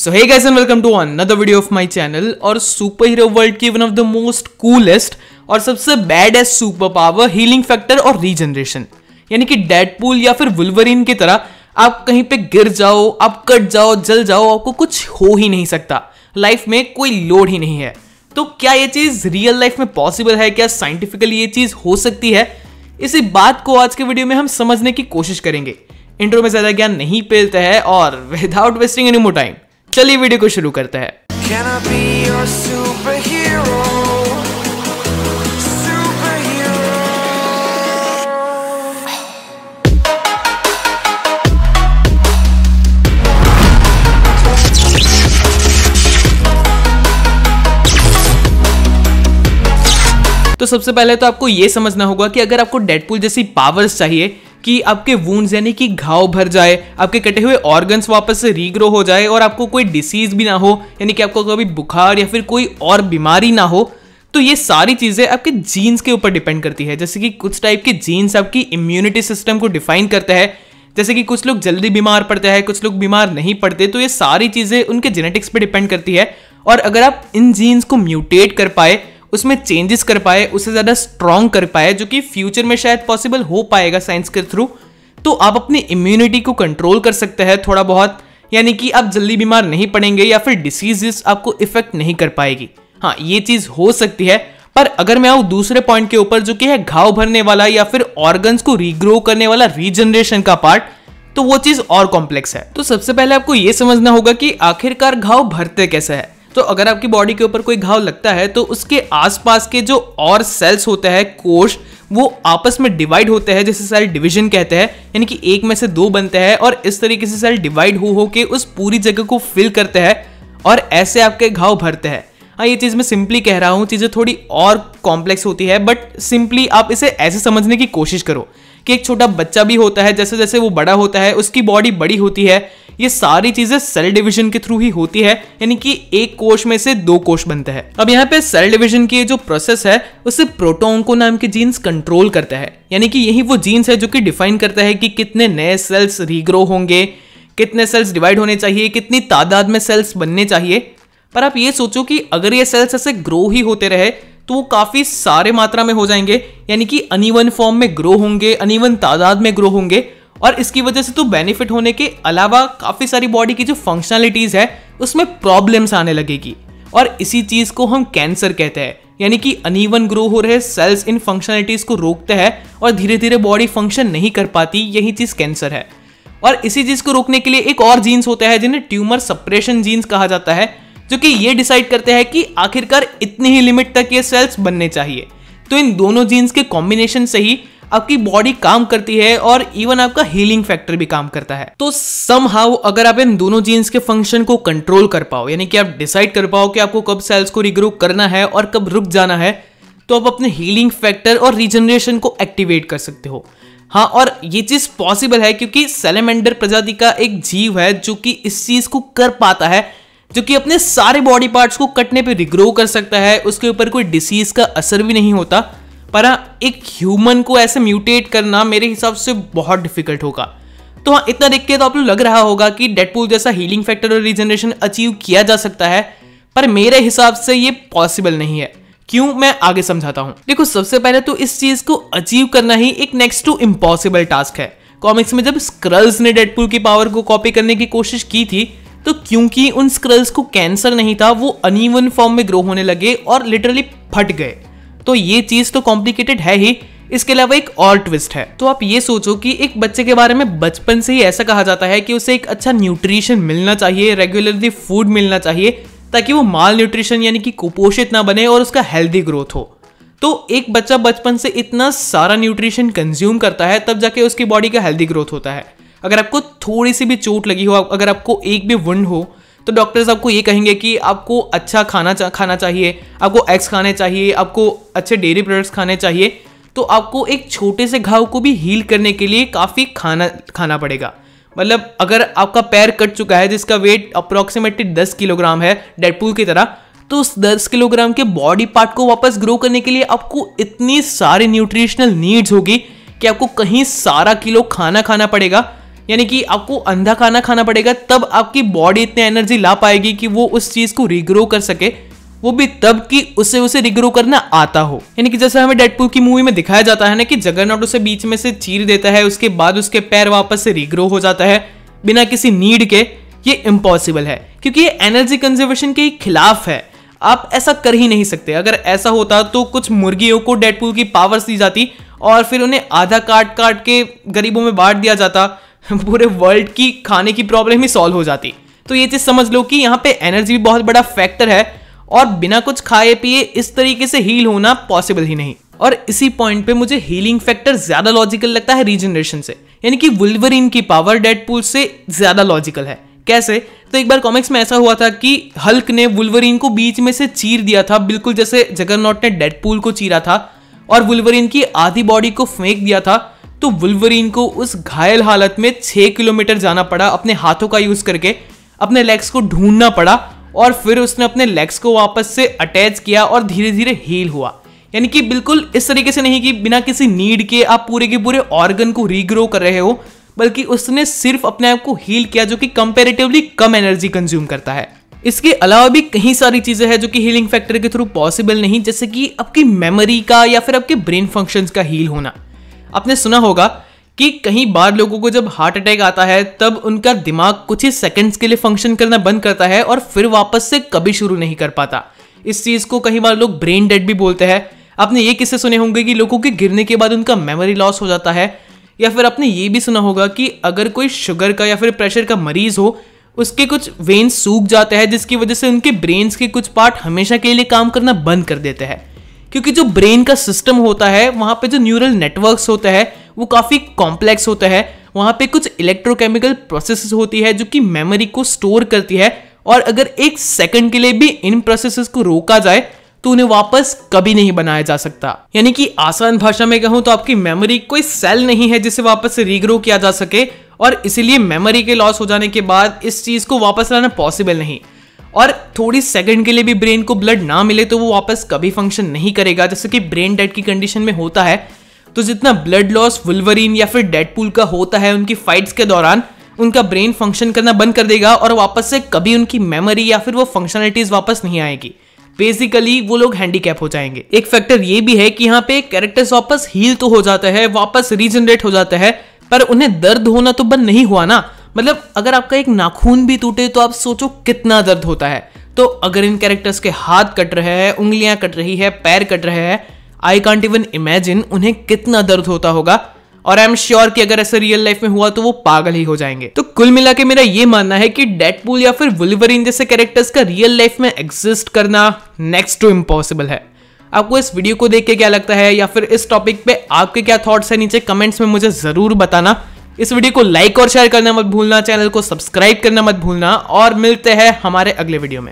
so hey guys and welcome to another video of my channel और super hero world की one of the most coolest और सबसे badass super power healing factor और regeneration यानी कि Deadpool या फिर वुल्वरिन की तरह आप कहीं पे गिर जाओ आप कट जाओ जल जाओ आपको कुछ हो ही नहीं सकता लाइफ में कोई लोड ही नहीं है तो क्या ये चीज़ रियल लाइफ में पॉसिबल है क्या साइंटिफिकली ये चीज़ हो सकती है इसी बात को आज के वीडियो में हम समझने की कोशिश करेंगे इंट्रो में ज़्यादा ज्ञान नहीं पेलता है और without wasting any more time चलिए वीडियो को शुरू करते हैं तो सबसे पहले तो आपको यह समझना होगा कि अगर आपको डेडपुल जैसी पावर्स चाहिए कि आपके वूंड्स यानी कि घाव भर जाए आपके कटे हुए ऑर्गन्स वापस से रीग्रो हो जाए और आपको कोई डिसीज भी ना हो यानी कि आपको कभी बुखार या फिर कोई और बीमारी ना हो तो ये सारी चीज़ें आपके जीन्स के ऊपर डिपेंड करती है जैसे कि कुछ टाइप के जीन्स आपकी इम्यूनिटी सिस्टम को डिफाइन करता है जैसे कि कुछ लोग जल्दी बीमार पड़ते हैं कुछ लोग बीमार नहीं पड़ते तो ये सारी चीज़ें उनके जेनेटिक्स पर डिपेंड करती है और अगर आप इन जीन्स को म्यूटेट कर पाए उसमें चेंजेस कर पाए उसे ज़्यादा स्ट्रॉन्ग कर पाए जो कि फ्यूचर में शायद पॉसिबल हो पाएगा साइंस के थ्रू तो आप अपनी इम्यूनिटी को कंट्रोल कर सकते हैं थोड़ा बहुत यानी कि आप जल्दी बीमार नहीं पड़ेंगे या फिर डिसीजेस आपको इफेक्ट नहीं कर पाएगी हाँ ये चीज़ हो सकती है पर अगर मैं आऊँ दूसरे पॉइंट के ऊपर जो कि है घाव भरने वाला या फिर ऑर्गन्स को रीग्रो करने वाला रीजनरेशन का पार्ट तो वो चीज़ और कॉम्प्लेक्स है तो सबसे पहले आपको ये समझना होगा कि आखिरकार घाव भरते कैसे है तो अगर आपकी बॉडी के ऊपर कोई घाव लगता है तो उसके आसपास के जो और सेल्स होते हैं कोश वो आपस में डिवाइड होते हैं जैसे सेल डिवीजन कहते हैं यानी कि एक में से दो बनते हैं और इस तरीके से सेल डिवाइड हो हो के उस पूरी जगह को फिल करते हैं और ऐसे आपके घाव भरते हैं हाँ ये चीज़ मैं सिंपली कह रहा हूँ चीज़ें थोड़ी और कॉम्प्लेक्स होती है बट सिंपली आप इसे ऐसे समझने की कोशिश करो कि एक छोटा बच्चा भी होता है जैसे जैसे वो बड़ा होता है उसकी बॉडी बड़ी होती है ये सारी चीजें सेल डिवीजन के थ्रू ही होती है यानी कि एक कोश में से दो कोश बनते हैं अब यहाँ पे सेल डिवीजन की जो प्रोसेस है उसे प्रोटोको नाम के जीन्स कंट्रोल करता है यानी कि यही वो जीन्स है जो कि डिफाइन करता है कि कितने नए सेल्स रीग्रो होंगे कितने सेल्स डिवाइड होने चाहिए कितनी तादाद में सेल्स बनने चाहिए पर आप ये सोचो कि अगर ये सेल्स ऐसे ग्रो ही होते रहे तो वो काफ़ी सारे मात्रा में हो जाएंगे यानी कि अनिवन फॉर्म में ग्रो होंगे अनिवन तादाद में ग्रो होंगे और इसकी वजह से तो बेनिफिट होने के अलावा काफ़ी सारी बॉडी की जो फंक्शनलिटीज़ है उसमें प्रॉब्लम्स आने लगेगी और इसी चीज़ को हम कैंसर कहते हैं यानी कि अनइवन ग्रो हो रहे सेल्स इन फंक्शनलिटीज़ को रोकते हैं और धीरे धीरे बॉडी फंक्शन नहीं कर पाती यही चीज़ कैंसर है और इसी चीज़ को रोकने के लिए एक और जीन्स होता है जिन्हें ट्यूमर सप्रेशन जीन्स कहा जाता है जो कि ये डिसाइड करते हैं कि आखिरकार इतनी ही लिमिट तक ये सेल्स बनने चाहिए तो इन दोनों जीन्स के कॉम्बिनेशन से ही आपकी बॉडी काम करती है और इवन आपका हीलिंग फैक्टर भी काम करता है तो सम हाउ अगर आप इन दोनों जीन्स के फंक्शन को कंट्रोल कर पाओ यानी कि आप डिसाइड कर पाओ कि आपको कब सेल्स को रिग्रो करना है और कब रुक जाना है तो आप अपने हीलिंग फैक्टर और रिजनरेशन को एक्टिवेट कर सकते हो हाँ और ये चीज पॉसिबल है क्योंकि सेलेमेंडर प्रजाति का एक जीव है जो कि इस चीज को कर पाता है जो कि अपने सारे बॉडी पार्ट्स को कटने पे रिग्रो कर सकता है उसके ऊपर कोई डिसीज का असर भी नहीं होता पर हाँ एक ह्यूमन को ऐसे म्यूटेट करना मेरे हिसाब से बहुत डिफिकल्ट होगा तो हाँ इतना देख के तो आप लोग लग रहा होगा कि डेडपूल जैसा हीलिंग फैक्टर और रिजनरेशन अचीव किया जा सकता है पर मेरे हिसाब से ये पॉसिबल नहीं है क्यों मैं आगे समझाता हूँ देखो सबसे पहले तो इस चीज को अचीव करना ही एक नेक्स्ट टू इम्पॉसिबल टास्क है कॉमिक्स में जब स्क्रल्स ने डेडपूल की पावर को कॉपी करने की कोशिश की थी तो क्योंकि उन स्क्रल्स को कैंसर नहीं था वो अनइवन फॉर्म में ग्रो होने लगे और लिटरली फट गए तो ये चीज तो कॉम्प्लिकेटेड है ही इसके अलावा एक और ट्विस्ट है तो आप ये सोचो कि एक बच्चे के बारे में बचपन से ही ऐसा कहा जाता है कि उसे एक अच्छा न्यूट्रिशन मिलना चाहिए रेगुलरली फूड मिलना चाहिए ताकि वो माल न्यूट्रिशन यानी कि कुपोषित ना बने और उसका हेल्दी ग्रोथ हो तो एक बच्चा बचपन से इतना सारा न्यूट्रिशन कंज्यूम करता है तब जाके उसकी बॉडी का हेल्दी ग्रोथ होता है अगर आपको थोड़ी सी भी चोट लगी हो अगर आपको एक भी वुंड हो तो डॉक्टर्स आपको ये कहेंगे कि आपको अच्छा खाना चा, खाना चाहिए आपको एग्स खाने चाहिए आपको अच्छे डेयरी प्रोडक्ट्स खाने चाहिए तो आपको एक छोटे से घाव को भी हील करने के लिए काफ़ी खाना खाना पड़ेगा मतलब अगर आपका पैर कट चुका है जिसका वेट अप्रॉक्सीमेटली दस किलोग्राम है डेडपूल की तरह तो उस दस किलोग्राम के बॉडी पार्ट को वापस ग्रो करने के लिए आपको इतनी सारी न्यूट्रिशनल नीड्स होगी कि आपको कहीं सारा किलो खाना खाना पड़ेगा यानी कि आपको अंधा खाना खाना पड़ेगा तब आपकी बॉडी इतनी एनर्जी ला पाएगी कि वो उस चीज को रिग्रो कर सके वो भी तब कि उसे उसे रिग्रो करना आता हो यानी कि जैसे हमें डेडपुल की मूवी में दिखाया जाता है ना कि जगरनाट उसे बीच में से चीर देता है उसके बाद उसके पैर वापस से रिग्रो हो जाता है बिना किसी नीड के ये इम्पॉसिबल है क्योंकि ये एनर्जी कंजर्वेशन के खिलाफ है आप ऐसा कर ही नहीं सकते अगर ऐसा होता तो कुछ मुर्गियों को डेडपुल की पावर्स दी जाती और फिर उन्हें आधा काट काट के गरीबों में बांट दिया जाता पूरे वर्ल्ड की खाने की प्रॉब्लम ही सॉल्व हो जाती तो ये चीज़ समझ लो कि यहाँ पे एनर्जी भी बहुत बड़ा फैक्टर है और बिना कुछ खाए पिए इस तरीके से हील होना पॉसिबल ही नहीं और इसी पॉइंट पे मुझे हीलिंग फैक्टर ज्यादा लॉजिकल लगता है रीजनरेशन से यानी कि वुल्वरिन की पावर डेडपूल से ज्यादा लॉजिकल है कैसे तो एक बार कॉमिक्स में ऐसा हुआ था कि हल्क ने वुल्वरिन को बीच में से चीर दिया था बिल्कुल जैसे जगरनॉट ने डेडपूल को चीरा था और वुल्वरिन की आधी बॉडी को फेंक दिया था तो वुलवरीन को उस घायल हालत में छः किलोमीटर जाना पड़ा अपने हाथों का यूज़ करके अपने लेग्स को ढूंढना पड़ा और फिर उसने अपने लेग्स को वापस से अटैच किया और धीरे धीरे हील हुआ यानी कि बिल्कुल इस तरीके से नहीं कि बिना किसी नीड के आप पूरे के पूरे ऑर्गन को रीग्रो कर रहे हो बल्कि उसने सिर्फ अपने आप को हील किया जो कि कंपेरेटिवली कम एनर्जी कंज्यूम करता है इसके अलावा भी कई सारी चीज़ें हैं जो कि हीलिंग फैक्टर के थ्रू पॉसिबल नहीं जैसे कि आपकी मेमोरी का या फिर आपके ब्रेन फंक्शंस का हील होना आपने सुना होगा कि कहीं बार लोगों को जब हार्ट अटैक आता है तब उनका दिमाग कुछ ही सेकंड्स के लिए फंक्शन करना बंद करता है और फिर वापस से कभी शुरू नहीं कर पाता इस चीज़ को कहीं बार लोग ब्रेन डेड भी बोलते हैं आपने ये किस्से सुने होंगे कि लोगों के गिरने के बाद उनका मेमोरी लॉस हो जाता है या फिर आपने ये भी सुना होगा कि अगर कोई शुगर का या फिर प्रेशर का मरीज हो उसके कुछ वेन्स सूख जाते हैं जिसकी वजह से उनके ब्रेन्स के कुछ पार्ट हमेशा के लिए काम करना बंद कर देते हैं क्योंकि जो ब्रेन का सिस्टम होता है वहां पे जो न्यूरल नेटवर्क्स होता है वो काफ़ी कॉम्प्लेक्स होता है वहां पे कुछ इलेक्ट्रोकेमिकल प्रोसेस होती है जो कि मेमोरी को स्टोर करती है और अगर एक सेकंड के लिए भी इन प्रोसेस को रोका जाए तो उन्हें वापस कभी नहीं बनाया जा सकता यानी कि आसान भाषा में कहूँ तो आपकी मेमोरी कोई सेल नहीं है जिसे वापस रीग्रो किया जा सके और इसीलिए मेमोरी के लॉस हो जाने के बाद इस चीज़ को वापस लाना पॉसिबल नहीं और थोड़ी सेकंड के लिए भी ब्रेन को ब्लड ना मिले तो वो वापस कभी फंक्शन नहीं करेगा जैसे कि ब्रेन डेड की कंडीशन में होता है तो जितना ब्लड लॉस वुलवरीन या फिर पुल का होता है उनकी फाइट्स के दौरान उनका ब्रेन फंक्शन करना बंद कर देगा और वापस से कभी उनकी मेमोरी या फिर वो फंक्शनलिटीज वापस नहीं आएगी बेसिकली वो लोग हैंडीकैप हो जाएंगे एक फैक्टर ये भी है कि यहाँ पे कैरेक्टर्स वापस हील तो हो जाता है वापस रीजनरेट हो जाता है पर उन्हें दर्द होना तो बंद नहीं हुआ ना मतलब अगर आपका एक नाखून भी टूटे तो आप सोचो कितना दर्द होता है तो अगर इन कैरेक्टर्स के हाथ कट रहे हैं उंगलियां कट रही है पैर कट रहे हैं आई कॉन्ट इवन इमेजिन उन्हें कितना दर्द होता होगा और आई एम श्योर कि अगर ऐसा रियल लाइफ में हुआ तो वो पागल ही हो जाएंगे तो कुल मिला के मेरा ये मानना है कि डेडपूल या फिर वुलवरिन जैसे कैरेक्टर्स का रियल लाइफ में एग्जिस्ट करना नेक्स्ट टू इम्पॉसिबल है आपको इस वीडियो को देख के क्या लगता है या फिर इस टॉपिक पे आपके क्या थॉट्स हैं नीचे कमेंट्स में मुझे ज़रूर बताना इस वीडियो को लाइक और शेयर करना मत भूलना चैनल को सब्सक्राइब करना मत भूलना और मिलते हैं हमारे अगले वीडियो में